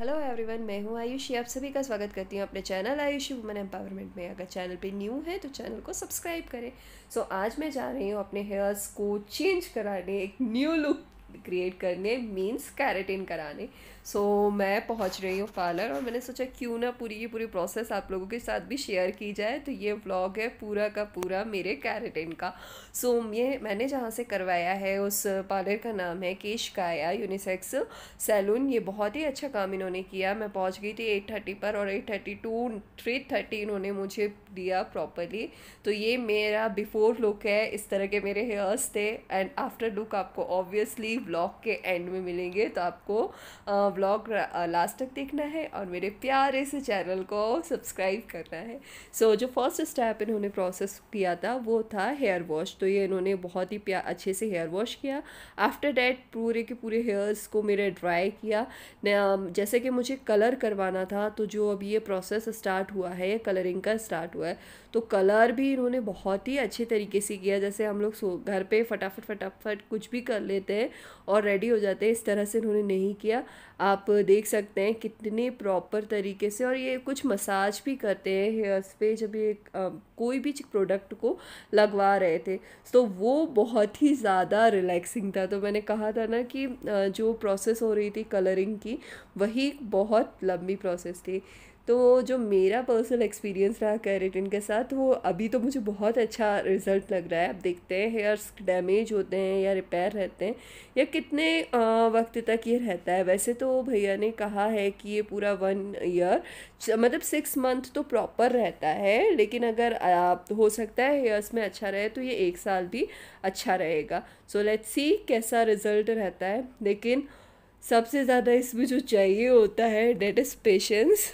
hello everyone मैं हूँ आयुषी आप सभी का स्वागत करती हूँ अपने चैनल आयुषी वुमेन एम्पावरमेंट में अगर चैनल पे न्यू है तो चैनल को सब्सक्राइब करें सो so, आज मैं जा रही हूँ अपने हेयर्स को चेंज कराने एक न्यू लुक क्रिएट करने मीन्स कैरेटिन कराने सो so, मैं पहुंच रही हूँ पार्लर और मैंने सोचा क्यों ना पूरी की पूरी प्रोसेस आप लोगों के साथ भी शेयर की जाए तो ये व्लॉग है पूरा का पूरा मेरे कैरेटिन का सो so, ये मैंने जहाँ से करवाया है उस पार्लर का नाम है केश काया यूनिसेक्स सैलून ये बहुत ही अच्छा काम इन्होंने किया मैं पहुँच गई थी एट थर्टी पर और eight thirty to three thirty इन्होंने मुझे दिया प्रॉपरली तो ये मेरा बिफोर लुक है इस तरह के मेरे हेयर्स थे एंड आफ्टर लुक आपको ऑब्वियसली व्लॉग के एंड में मिलेंगे तो आपको व्लॉग लास्ट तक देखना है और मेरे प्यारे से चैनल को सब्सक्राइब करना है सो so, जो फर्स्ट स्टेप इन्होंने प्रोसेस किया था वो था हेयर वॉश तो ये इन्होंने बहुत ही प्या अच्छे से हेयर वॉश किया आफ्टर डैट पूरे के पूरे हेयर्स को मेरे ड्राई किया जैसे कि मुझे कलर करवाना था तो जो अभी ये प्रोसेस स्टार्ट हुआ है कलरिंग का स्टार्ट हुआ है तो कलर भी इन्होंने बहुत ही अच्छे तरीके से किया जैसे हम लोग घर पे फटाफट फटाफट कुछ भी कर लेते हैं और रेडी हो जाते हैं इस तरह से उन्होंने नहीं किया आप देख सकते हैं कितने प्रॉपर तरीके से और ये कुछ मसाज भी करते हैं हेयर्स पे जब ये कोई भी प्रोडक्ट को लगवा रहे थे तो वो बहुत ही ज़्यादा रिलैक्सिंग था तो मैंने कहा था ना कि जो प्रोसेस हो रही थी कलरिंग की वही बहुत लंबी प्रोसेस थी तो जो मेरा पर्सनल एक्सपीरियंस रहा कैरेटिन के साथ वो अभी तो मुझे बहुत अच्छा रिजल्ट लग रहा है अब देखते हैं हेयर्स डैमेज होते हैं या रिपेयर रहते हैं या कितने वक्त तक ये रहता है वैसे तो भैया ने कहा है कि ये पूरा वन ईयर मतलब सिक्स मंथ तो प्रॉपर रहता है लेकिन अगर आप हो सकता है हेयर्स में अच्छा रहे तो ये एक साल भी अच्छा रहेगा सो लेट्स सी कैसा रिजल्ट रहता है लेकिन सबसे ज़्यादा इसमें जो चाहिए होता है डेट इज़ पेशेंस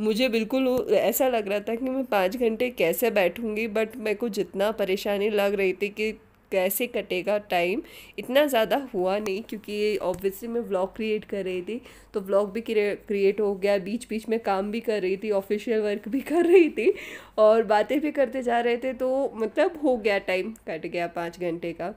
मुझे बिल्कुल ऐसा लग रहा था कि मैं पाँच घंटे कैसे बैठूँगी बट मेरे को जितना परेशानी लग रही थी कि कैसे कटेगा टाइम इतना ज़्यादा हुआ नहीं क्योंकि ऑब्वियसली मैं व्लॉग क्रिएट कर रही थी तो व्लॉग भी क्रिएट हो गया बीच बीच में काम भी कर रही थी ऑफिशियल वर्क भी कर रही थी और बातें भी करते जा रहे थे तो मतलब हो गया टाइम कट गया पाँच घंटे का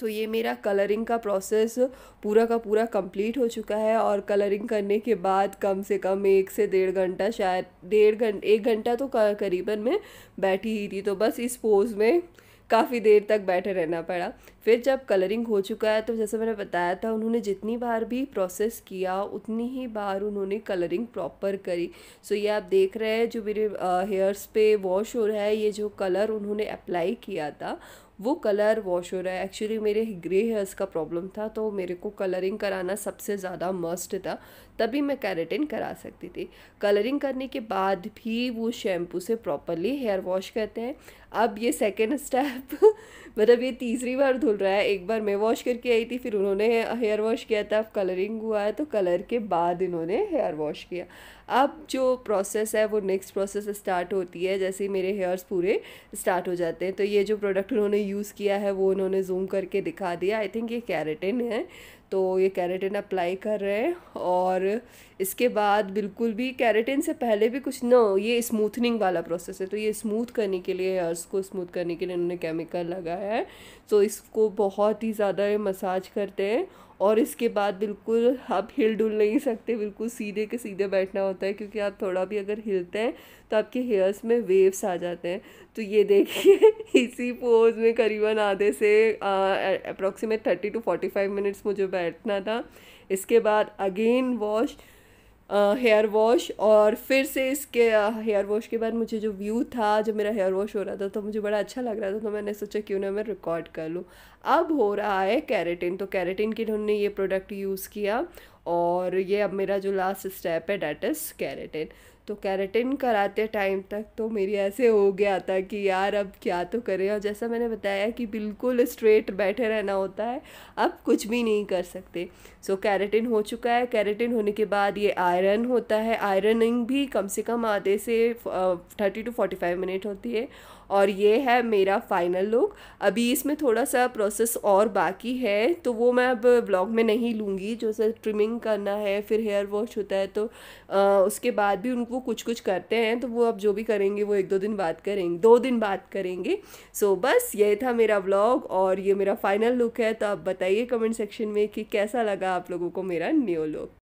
तो ये मेरा कलरिंग का प्रोसेस पूरा का पूरा कंप्लीट हो चुका है और कलरिंग करने के बाद कम से कम एक से डेढ़ घंटा शायद डेढ़ घंटा एक घंटा तो करीबन मैं बैठी ही थी तो बस इस पोज़ में काफ़ी देर तक बैठे रहना पड़ा फिर जब कलरिंग हो चुका है तो जैसे मैंने बताया था उन्होंने जितनी बार भी प्रोसेस किया उतनी ही बार उन्होंने कलरिंग प्रॉपर करी सो ये आप देख रहे हैं जो मेरे हेयर्स पे वॉश हो रहा है ये जो कलर उन्होंने अप्लाई किया था वो कलर वॉश हो रहा है एक्चुअली मेरे ग्रे हेयर्स का प्रॉब्लम था तो मेरे को कलरिंग कराना सबसे ज़्यादा मस्ट था तभी मैं कैरेटिन करा सकती थी कलरिंग करने के बाद भी वो शैम्पू से प्रॉपरली हेयर वॉश करते हैं अब ये सेकेंड स्टेप मतलब ये तीसरी बार धुल रहा है एक बार मैं वॉश करके आई थी फिर उन्होंने हेयर वॉश किया था अब कलरिंग हुआ है तो कलर के बाद इन्होंने हेयर वॉश किया अब जो प्रोसेस है वो नेक्स्ट प्रोसेस स्टार्ट होती है जैसे मेरे हेयर्स पूरे स्टार्ट हो जाते हैं तो ये जो प्रोडक्ट उन्होंने यूज़ किया है वो उन्होंने जूम करके दिखा दिया आई थिंक ये कैरेटिन है तो ये कैरेटिन अप्लाई कर रहे हैं और इसके बाद बिल्कुल भी कैरेटिन से पहले भी कुछ ना ये स्मूथनिंग वाला प्रोसेस है तो ये स्मूथ करने के लिए हेयर्स को स्मूथ करने के लिए उन्होंने केमिकल लगाया है तो इसको बहुत ही ज़्यादा ये मसाज करते हैं और इसके बाद बिल्कुल आप हिल डुल नहीं सकते बिल्कुल सीधे के सीधे बैठना होता है क्योंकि आप थोड़ा भी अगर हिलते हैं तो आपके हेयर्स में वेव्स आ जाते हैं तो ये देखिए इसी पोज में करीबन आधे से approximate thirty to forty five minutes मुझे बैठना था इसके बाद अगेन वॉश हेयर वॉश और फिर से इसके हेयर वॉश के बाद मुझे जो व्यू था जब मेरा हेयर वॉश हो रहा था तो मुझे बड़ा अच्छा लग रहा था तो मैंने सोचा क्यों ना मैं रिकॉर्ड कर लूँ अब हो रहा है कैरेटिन तो कैरेटिन की उन्होंने ये प्रोडक्ट यूज़ किया और ये अब मेरा जो लास्ट स्टेप है डैट इज़ कैरेटिन तो कैरेटिन कराते टाइम तक तो मेरी ऐसे हो गया था कि यार अब क्या तो करें और जैसा मैंने बताया कि बिल्कुल स्ट्रेट बैठे रहना होता है अब कुछ भी नहीं कर सकते सो so, कैरेटिन हो चुका है कैरेटिन होने के बाद ये आयरन होता है आयरनिंग भी कम से कम आधे से thirty to forty five minute होती है और ये है मेरा फाइनल लुक अभी इसमें थोड़ा सा प्रोसेस और बाकी है तो वो मैं अब ब्लॉग में नहीं लूँगी जो सर ट्रिमिंग करना है फिर हेयर वॉश होता है तो आ, उसके बाद भी उनको कुछ कुछ करते हैं तो वो अब जो भी करेंगे वो एक दो दिन बात करेंगे दो दिन बात करेंगे सो so, बस ये था मेरा व्लॉग और ये मेरा फाइनल लुक है तो आप बताइए कमेंट सेक्शन में कि कैसा लगा आप लोगों को मेरा न्यू लुक